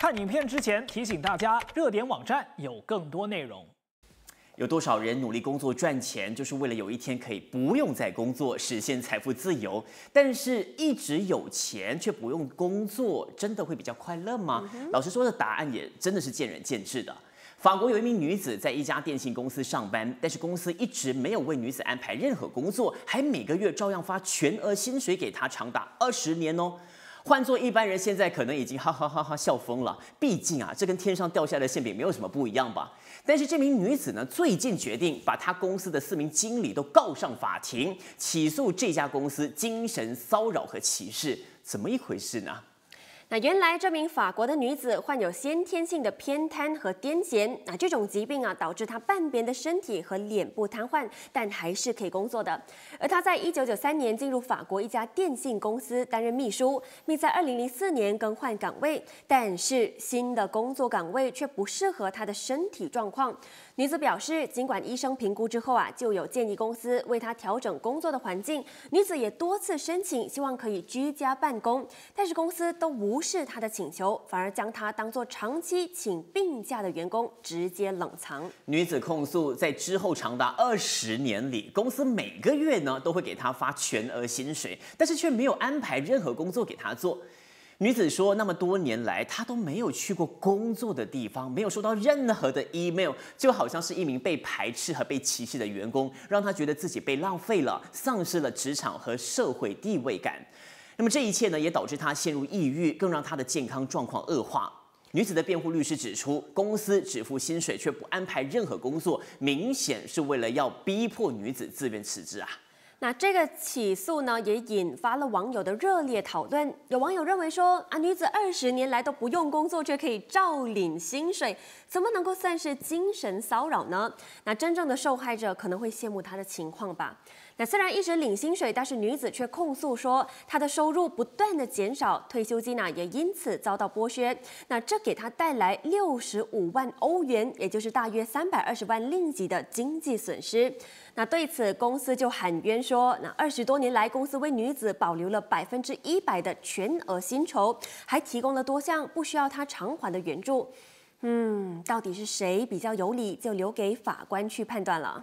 看影片之前提醒大家，热点网站有更多内容。有多少人努力工作赚钱，就是为了有一天可以不用再工作，实现财富自由？但是，一直有钱却不用工作，真的会比较快乐吗？老实说，的答案也真的是见仁见智的。法国有一名女子在一家电信公司上班，但是公司一直没有为女子安排任何工作，还每个月照样发全额薪水给她，长达二十年哦。换做一般人，现在可能已经哈哈哈哈笑疯了。毕竟啊，这跟天上掉下来的馅饼没有什么不一样吧。但是这名女子呢，最近决定把她公司的四名经理都告上法庭，起诉这家公司精神骚扰和歧视，怎么一回事呢？那原来这名法国的女子患有先天性的偏瘫和癫痫，那这种疾病啊导致她半边的身体和脸部瘫痪，但还是可以工作的。而她在1993年进入法国一家电信公司担任秘书，并在2004年更换岗位，但是新的工作岗位却不适合她的身体状况。女子表示，尽管医生评估之后啊，就有建议公司为她调整工作的环境，女子也多次申请，希望可以居家办公，但是公司都无。不是他的请求，反而将他当做长期请病假的员工直接冷藏。女子控诉，在之后长达二十年里，公司每个月呢都会给她发全额薪水，但是却没有安排任何工作给她做。女子说，那么多年来，她都没有去过工作的地方，没有收到任何的 email，就好像是一名被排斥和被歧视的员工，让她觉得自己被浪费了，丧失了职场和社会地位感。那么这一切呢，也导致她陷入抑郁，更让她的健康状况恶化。女子的辩护律师指出，公司只付薪水却不安排任何工作，明显是为了要逼迫女子自愿辞职啊。那这个起诉呢，也引发了网友的热烈讨论。有网友认为说，啊，女子二十年来都不用工作却可以照领薪水，怎么能够算是精神骚扰呢？那真正的受害者可能会羡慕她的情况吧。那虽然一直领薪水，但是女子却控诉说她的收入不断的减少，退休金呢也因此遭到剥削。那这给她带来六十五万欧元，也就是大约三百二十万令吉的经济损失。那对此，公司就喊冤说，那二十多年来，公司为女子保留了百分之一百的全额薪酬，还提供了多项不需要她偿还的援助。嗯，到底是谁比较有理，就留给法官去判断了。